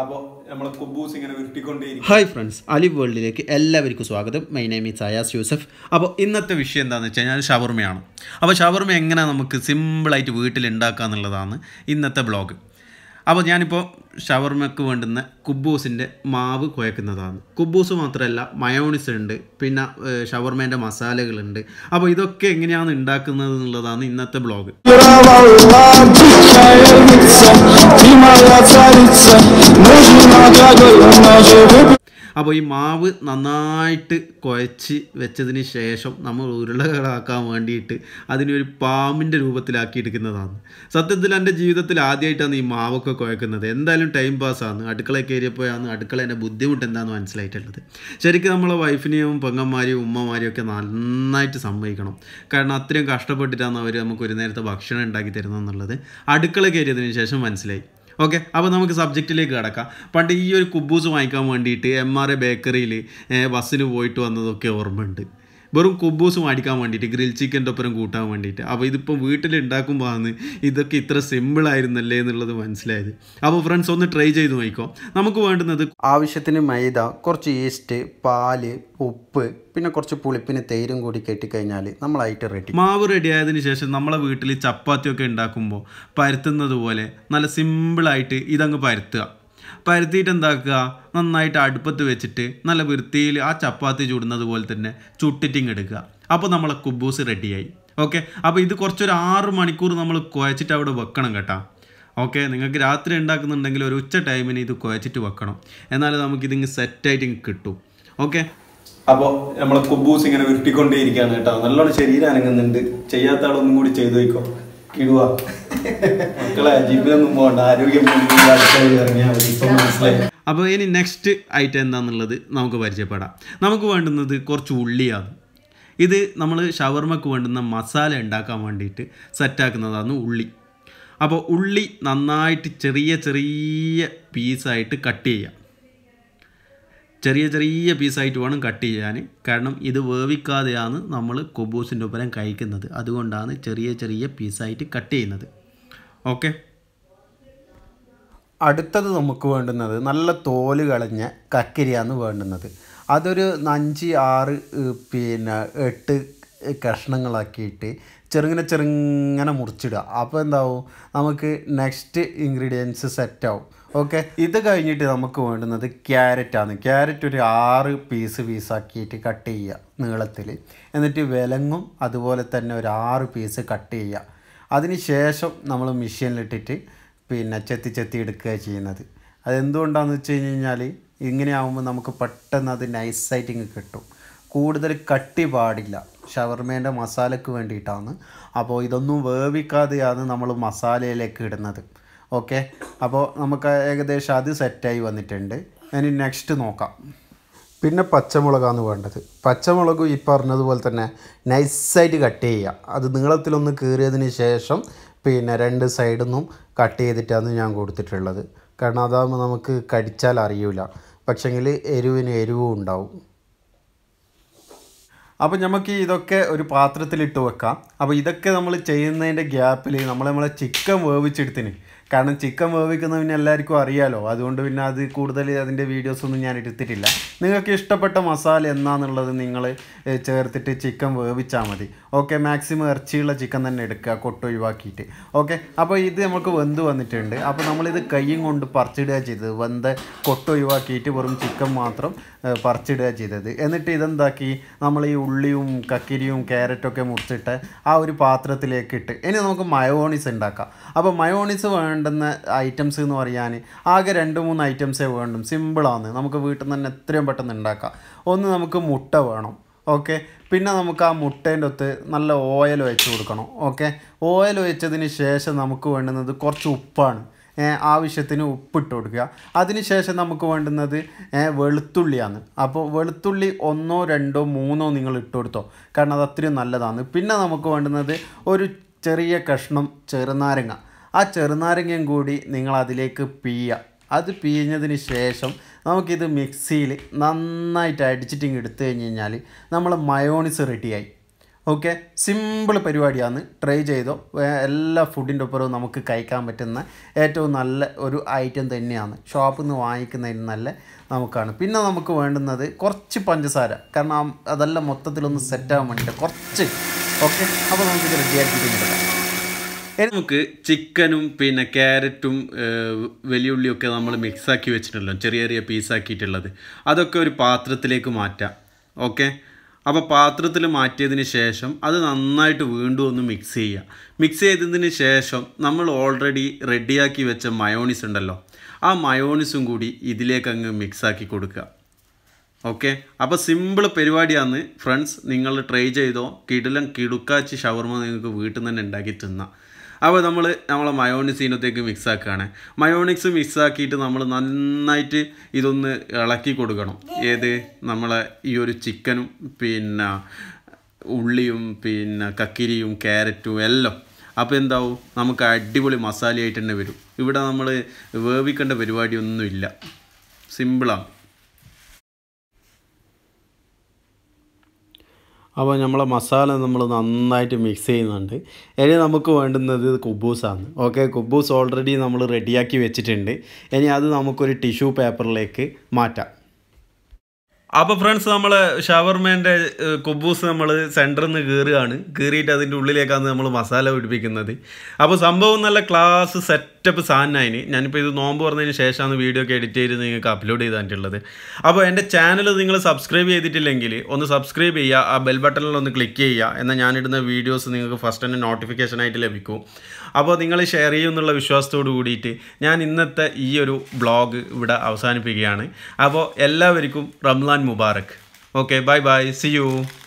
അപ്പോൾ നമ്മൾ ഇങ്ങനെ ഹായ് ഫ്രണ്ട്സ് അലി വേൾഡിലേക്ക് എല്ലാവർക്കും സ്വാഗതം my name is Ayaz Yusuf അപ്പോൾ ഇന്നത്തെ വിഷയം എന്താണെന്ന് വെച്ച് കഴിഞ്ഞാൽ ഷവർമയാണ് അപ്പോൾ ഷവർമ എങ്ങനെ നമുക്ക് സിമ്പിളായിട്ട് വീട്ടിൽ ഉണ്ടാക്കുക എന്നുള്ളതാണ് ഇന്നത്തെ ബ്ലോഗ് അപ്പോൾ ഞാനിപ്പോൾ ഷവർമയ്ക്ക് വേണ്ടുന്ന കുബൂസിൻ്റെ മാവ് കുഴക്കുന്നതാണ് കുബൂസ് മാത്രമല്ല മയോണിസ് ഉണ്ട് പിന്നെ ഷവർമേൻ്റെ മസാലകളുണ്ട് അപ്പോൾ ഇതൊക്കെ എങ്ങനെയാണ് ഉണ്ടാക്കുന്നത് എന്നുള്ളതാണ് ഇന്നത്തെ ബ്ലോഗ് അപ്പോൾ ഈ മാവ് നന്നായിട്ട് കുഴച്ച് വെച്ചതിന് ശേഷം നമ്മൾ ഉരുളകളാക്കാൻ വേണ്ടിയിട്ട് അതിനൊരു പാമ്പിൻ്റെ രൂപത്തിലാക്കി എടുക്കുന്നതാണ് സത്യത്തിൽ എൻ്റെ ജീവിതത്തിൽ ആദ്യമായിട്ടാണ് ഈ മാവൊക്കെ കുഴക്കുന്നത് എന്തായാലും ടൈം പാസ്സാണ് അടുക്കള കയറിയപ്പോഴാണ് എൻ്റെ ബുദ്ധിമുട്ട് എന്താണെന്ന് മനസ്സിലായിട്ടുള്ളത് ശരിക്കും നമ്മളെ വൈഫിനെയും പെങ്ങന്മാരെയും ഉമ്മമാരെയും ഒക്കെ നന്നായിട്ട് സമ്മതിക്കണം കാരണം അത്രയും കഷ്ടപ്പെട്ടിട്ടാണ് അവർ നമുക്ക് ഒരു നേരത്തെ ഭക്ഷണം ഉണ്ടാക്കി തരുന്നത് എന്നുള്ളത് അടുക്കള കയറിയതിന് ശേഷം മനസ്സിലായി ഓക്കെ അപ്പോൾ നമുക്ക് സബ്ജക്റ്റിലേക്ക് കിടക്കാം പണ്ട് ഈ ഒരു കുബൂസ് വാങ്ങിക്കാൻ വേണ്ടിയിട്ട് എം ആർ എ ബേക്കറിയിൽ ബസ്സിന് പോയിട്ട് വന്നതൊക്കെ ഓർമ്മയുണ്ട് വെറും കൊബൂസും അടിക്കാൻ വേണ്ടിയിട്ട് ഗ്രിൽ ചിക്കൻ്റെ ഒപ്പം കൂട്ടാൻ വേണ്ടിയിട്ട് അപ്പോൾ ഇതിപ്പോൾ വീട്ടിലുണ്ടാക്കുമ്പോൾ ആണ് ഇതൊക്കെ ഇത്ര സിമ്പിളായിരുന്നല്ലേ എന്നുള്ളത് മനസ്സിലായത് അപ്പോൾ ഫ്രണ്ട്സ് ഒന്ന് ട്രൈ ചെയ്ത് നോക്കിക്കോ നമുക്ക് വേണ്ടുന്നത് ആവശ്യത്തിന് മൈദ കുറച്ച് ഈസ്റ്റ് പാല് ഉപ്പ് പിന്നെ കുറച്ച് പുളിപ്പിന് തേരും കൂടി കെട്ടിക്കഴിഞ്ഞാൽ നമ്മളായിട്ട് റെഡി മാവ് റെഡി ആയതിനു ശേഷം നമ്മളെ വീട്ടിൽ ചപ്പാത്തിയൊക്കെ ഉണ്ടാക്കുമ്പോൾ പരത്തുന്നത് പോലെ നല്ല സിമ്പിളായിട്ട് ഇതങ്ങ് പരത്തുക പരത്തിയിട്ട് എന്താക്കുക നന്നായിട്ട് അടുപ്പത്ത് വെച്ചിട്ട് നല്ല വൃത്തിയിൽ ആ ചപ്പാത്തി ചൂടുന്നത് പോലെ തന്നെ ചുട്ടിറ്റിങ് എടുക്കുക അപ്പോൾ നമ്മളെ കുബൂസ് റെഡിയായി ഓക്കെ അപ്പോൾ ഇത് കുറച്ചൊരു ആറ് മണിക്കൂർ നമ്മൾ കുഴച്ചിട്ട് അവിടെ വെക്കണം കേട്ടോ ഓക്കെ നിങ്ങൾക്ക് രാത്രി ഉണ്ടാക്കുന്നുണ്ടെങ്കിൽ ഒരു ഉച്ച ടൈമിന് ഇത് കുഴച്ചിട്ട് വെക്കണം എന്നാലേ നമുക്കിതിങ്ങ് സെറ്റായിട്ട് ഇങ്ങ് കിട്ടും ഓക്കെ അപ്പോൾ നമ്മളെ കുബൂസ് ഇങ്ങനെ ഉരുട്ടിക്കൊണ്ടേയിരിക്കുകയാണ് കേട്ടോ നല്ലോണം ശരീരം അനങ്ങുന്നുണ്ട് ചെയ്യാത്ത ആളൊന്നും കൂടി ചെയ്തു വയ്ക്കോ കിടുവ മക്കളെ ജിമ്മിലൊന്നും പോകണ്ട ആരോഗ്യം മനസ്സിലായി അപ്പോൾ ഇനി നെക്സ്റ്റ് ഐറ്റം എന്താണെന്നുള്ളത് നമുക്ക് പരിചയപ്പെടാം നമുക്ക് വേണ്ടുന്നത് കുറച്ച് ഉള്ളിയാണ് ഇത് നമ്മൾ ഷവർമ്മക്ക് വേണ്ടുന്ന മസാല ഉണ്ടാക്കാൻ വേണ്ടിയിട്ട് സെറ്റാക്കുന്നതാണ് ഉള്ളി അപ്പോൾ ഉള്ളി നന്നായിട്ട് ചെറിയ ചെറിയ പീസായിട്ട് കട്ട് ചെയ്യാം ചെറിയ ചെറിയ പീസായിട്ട് വേണം കട്ട് ചെയ്യാൻ കാരണം ഇത് വേവിക്കാതെയാണ് നമ്മൾ കൊബൂസിൻ്റെ ഉപരം കഴിക്കുന്നത് അതുകൊണ്ടാണ് ചെറിയ ചെറിയ പീസായിട്ട് കട്ട് ചെയ്യുന്നത് ഓക്കെ അടുത്തത് നമുക്ക് വേണ്ടുന്നത് നല്ല തോല് കളഞ്ഞ കക്കരിയാണ് വേണ്ടുന്നത് അതൊരു അഞ്ച് ആറ് പിന്നെ എട്ട് കഷ്ണങ്ങളാക്കിയിട്ട് ചെറുങ്ങനെ ചെറുങ്ങനെ മുറിച്ചിടുക അപ്പോൾ എന്താവും നമുക്ക് നെക്സ്റ്റ് ഇൻഗ്രീഡിയൻസ് സെറ്റാവും ഓക്കെ ഇത് കഴിഞ്ഞിട്ട് നമുക്ക് വേണ്ടുന്നത് ക്യാരറ്റാണ് ക്യാരറ്റ് ഒരു ആറ് പീസ് പീസാക്കിയിട്ട് കട്ട് ചെയ്യുക നീളത്തിൽ എന്നിട്ട് വിലങ്ങും അതുപോലെ തന്നെ ഒരു ആറ് പീസ് കട്ട് ചെയ്യുക അതിന് ശേഷം നമ്മൾ മെഷീനിലിട്ടിട്ട് പിന്നെ ചെത്തി ചെത്തി എടുക്കുക ചെയ്യുന്നത് അതെന്തുകൊണ്ടാണെന്ന് വെച്ച് കഴിഞ്ഞ് കഴിഞ്ഞാൽ ഇങ്ങനെയാവുമ്പോൾ നമുക്ക് പെട്ടെന്ന് അത് നൈസായിട്ട് ഇങ്ങ് കിട്ടും കൂടുതൽ കട്ടി പാടില്ല ഷവർമേൻ്റെ മസാലയ്ക്ക് വേണ്ടിയിട്ടാണ് അപ്പോൾ ഇതൊന്നും വേവിക്കാതെയാണ് നമ്മൾ മസാലയിലേക്ക് ഇടുന്നത് ഓക്കെ അപ്പോൾ നമുക്ക് ഏകദേശം അത് സെറ്റായി വന്നിട്ടുണ്ട് ഇനി നെക്സ്റ്റ് നോക്കാം പിന്നെ പച്ചമുളകാണ് വേണ്ടത് പച്ചമുളകും ഈ പറഞ്ഞതുപോലെ തന്നെ നൈസായിട്ട് കട്ട് ചെയ്യുക അത് നീളത്തിലൊന്ന് കീറിയതിന് ശേഷം പിന്നെ രണ്ട് സൈഡിൽ നിന്നും കട്ട് ചെയ്തിട്ടാണ് ഞാൻ കൊടുത്തിട്ടുള്ളത് കാരണം അതാകുമ്പോൾ നമുക്ക് കടിച്ചാൽ അറിയില്ല പക്ഷേങ്കിൽ എരിവിന് എരിവും ഉണ്ടാവും അപ്പോൾ നമുക്ക് ഇതൊക്കെ ഒരു പാത്രത്തിലിട്ട് വെക്കാം അപ്പോൾ ഇതൊക്കെ നമ്മൾ ചെയ്യുന്നതിൻ്റെ ഗ്യാപ്പിൽ നമ്മൾ നമ്മളെ ചിക്കൻ വേവിച്ചെടുത്തിന് കാരണം ചിക്കൻ വേവിക്കുന്നത് പിന്നെ എല്ലാവർക്കും അറിയാലോ അതുകൊണ്ട് പിന്നെ അത് കൂടുതൽ അതിൻ്റെ വീഡിയോസൊന്നും ഞാൻ എടുത്തിട്ടില്ല നിങ്ങൾക്ക് ഇഷ്ടപ്പെട്ട മസാല എന്നാന്നുള്ളത് നിങ്ങൾ ചേർത്തിട്ട് ചിക്കൻ വേവിച്ചാൽ മതി ഓക്കെ മാക്സിമം ഇറച്ചിയുള്ള ചിക്കൻ തന്നെ എടുക്കുക കൊട്ട് ഒഴിവാക്കിയിട്ട് ഓക്കെ അപ്പോൾ ഇത് നമുക്ക് വെന്ത് വന്നിട്ടുണ്ട് അപ്പോൾ നമ്മളിത് കൈയും കൊണ്ട് പറിച്ചിടുക ചെയ്തത് വെന്ത കൊട്ട് ഒഴിവാക്കിയിട്ട് വെറും ചിക്കൻ മാത്രം പറിച്ചിടുക ചെയ്തത് എന്നിട്ട് ഇതെന്താക്കി നമ്മൾ ഈ ഉള്ളിയും കക്കിരിയും ക്യാരറ്റൊക്കെ മുറിച്ചിട്ട് ആ ഒരു പാത്രത്തിലേക്ക് ഇട്ട് ഇനി നമുക്ക് മയോണീസ് ഉണ്ടാക്കാം അപ്പോൾ മയോണീസ് വേണ്ട വേണ്ടുന്ന ഐറ്റംസ് എന്ന് പറയാൻ ആകെ രണ്ട് മൂന്ന് ഐറ്റംസേ വേണ്ടും സിമ്പിളാണ് നമുക്ക് വീട്ടിൽ നിന്ന് തന്നെ എത്രയും പെട്ടെന്ന് ഉണ്ടാക്കാം ഒന്ന് നമുക്ക് മുട്ട വേണം ഓക്കെ പിന്നെ നമുക്ക് ആ മുട്ടേൻ്റെ ഒത്ത് നല്ല ഓയിൽ വെച്ച് കൊടുക്കണം ഓക്കെ ഓയിൽ വെച്ചതിന് ശേഷം നമുക്ക് വേണ്ടുന്നത് കുറച്ച് ഉപ്പാണ് ആവശ്യത്തിന് ഉപ്പിട്ട് കൊടുക്കുക അതിനുശേഷം നമുക്ക് വേണ്ടുന്നത് വെളുത്തുള്ളിയാണ് അപ്പോൾ വെളുത്തുള്ളി ഒന്നോ രണ്ടോ മൂന്നോ നിങ്ങൾ ഇട്ട് കൊടുത്തോ കാരണം അത് അത്രയും നല്ലതാണ് പിന്നെ നമുക്ക് വേണ്ടുന്നത് ഒരു ചെറിയ കഷ്ണം ചെറുനാരങ്ങ ആ ചെറുനാരങ്ങയും കൂടി നിങ്ങൾ അതിലേക്ക് പിഴിയുക അത് പിഴിഞ്ഞതിന് ശേഷം നമുക്കിത് മിക്സിയിൽ നന്നായിട്ട് അടിച്ചിട്ട് ഇങ്ങ് എടുത്തു കഴിഞ്ഞ് കഴിഞ്ഞാൽ നമ്മൾ മയോണിസ് റെഡിയായി ഓക്കെ സിമ്പിൾ പരിപാടിയാണ് ട്രൈ ചെയ്തോ എല്ലാ ഫുഡിൻ്റെ ഒപ്പം നമുക്ക് കഴിക്കാൻ പറ്റുന്ന ഏറ്റവും നല്ല ഒരു ഐറ്റം തന്നെയാണ് ഷോപ്പിൽ നിന്ന് വാങ്ങിക്കുന്നതിന് നല്ല നമുക്കാണ് പിന്നെ നമുക്ക് വേണ്ടുന്നത് കുറച്ച് പഞ്ചസാര കാരണം അതെല്ലാം മൊത്തത്തിലൊന്ന് സെറ്റാകാൻ വേണ്ടിയിട്ട് കുറച്ച് ഓക്കെ അപ്പോൾ നമുക്ക് റെഡിയാക്കി കഴിഞ്ഞിട്ട് നമുക്ക് ചിക്കനും പിന്നെ ക്യാരറ്റും ഒക്കെ നമ്മൾ മിക്സാക്കി വെച്ചിട്ടുണ്ടല്ലോ ചെറിയ ചെറിയ പീസാക്കിയിട്ടുള്ളത് അതൊക്കെ ഒരു പാത്രത്തിലേക്ക് മാറ്റാം ഓക്കെ അപ്പോൾ പാത്രത്തിൽ മാറ്റിയതിന് ശേഷം അത് നന്നായിട്ട് വീണ്ടും ഒന്ന് മിക്സ് ചെയ്യുക മിക്സ് ചെയ്തതിന് ശേഷം നമ്മൾ ഓൾറെഡി റെഡിയാക്കി വെച്ച മയോണിസ് ഉണ്ടല്ലോ ആ മയോണിസും കൂടി ഇതിലേക്ക് അങ്ങ് മിക്സാക്കി കൊടുക്കുക ഓക്കെ അപ്പോൾ സിമ്പിൾ പരിപാടിയാണ് ഫ്രണ്ട്സ് നിങ്ങൾ ട്രൈ ചെയ്തോ കിടിലം കിടുക്കാച്ചി ഷവർമ നിങ്ങൾക്ക് വീട്ടിൽ നിന്ന് തന്നെ ഉണ്ടാക്കി തിന്നാം അപ്പോൾ നമ്മൾ നമ്മളെ മയോണിസ് ഇതിനകത്തേക്ക് മിക്സ് ആക്കുകയാണ് മയോണിക്സ് മിക്സ് ആക്കിയിട്ട് നമ്മൾ നന്നായിട്ട് ഇതൊന്ന് ഇളക്കി കൊടുക്കണം ഏത് നമ്മളെ ഈ ഒരു ചിക്കനും പിന്നെ ഉള്ളിയും പിന്നെ കക്കിരിയും ക്യാരറ്റും എല്ലാം അപ്പോൾ എന്താവും നമുക്ക് അടിപൊളി മസാലയായിട്ട് തന്നെ വരും ഇവിടെ നമ്മൾ വേവിക്കേണ്ട പരിപാടിയൊന്നുമില്ല സിമ്പിളാണ് അപ്പോൾ നമ്മളെ മസാല നമ്മൾ നന്നായിട്ട് മിക്സ് ചെയ്യുന്നുണ്ട് ഇനി നമുക്ക് വേണ്ടുന്നത് കുബൂസാണ് ഓക്കെ കുബൂസ് ഓൾറെഡി നമ്മൾ റെഡിയാക്കി വെച്ചിട്ടുണ്ട് ഇനി അത് നമുക്കൊരു ടിഷ്യൂ പേപ്പറിലേക്ക് മാറ്റാം അപ്പോൾ ഫ്രണ്ട്സ് നമ്മൾ ഷവർമേൻ്റെ കൊബൂസ് നമ്മൾ സെൻറ്ററിൽ നിന്ന് കയറുകയാണ് കയറിയിട്ട് അതിൻ്റെ ഉള്ളിലേക്കാണ് നമ്മൾ മസാല പിടിപ്പിക്കുന്നത് അപ്പോൾ സംഭവം നല്ല ക്ലാസ് സെറ്റപ്പ് സാധനമായിന് ഞാനിപ്പോൾ ഇത് നോമ്പ് പറഞ്ഞതിന് ശേഷമാണ് വീഡിയോ ഒക്കെ എഡിറ്റ് ചെയ്ത് നിങ്ങൾക്ക് അപ്ലോഡ് ചെയ്തിട്ടുള്ളത് അപ്പോൾ എൻ്റെ ചാനൽ നിങ്ങൾ സബ്സ്ക്രൈബ് ചെയ്തിട്ടില്ലെങ്കിൽ ഒന്ന് സബ്സ്ക്രൈബ് ചെയ്യുക ആ ബെൽ ബട്ടണിൽ ഒന്ന് ക്ലിക്ക് ചെയ്യുക എന്നാൽ ഞാനിടുന്ന വീഡിയോസ് നിങ്ങൾക്ക് ഫസ്റ്റ് തന്നെ ആയിട്ട് ലഭിക്കും അപ്പോൾ നിങ്ങൾ ഷെയർ എന്നുള്ള വിശ്വാസത്തോട് കൂടിയിട്ട് ഞാൻ ഇന്നത്തെ ഈ ഒരു ബ്ലോഗ് ഇവിടെ അവസാനിപ്പിക്കുകയാണ് അപ്പോൾ എല്ലാവർക്കും Ramadan Ramadan Mubarak. Okay, bye bye. See you.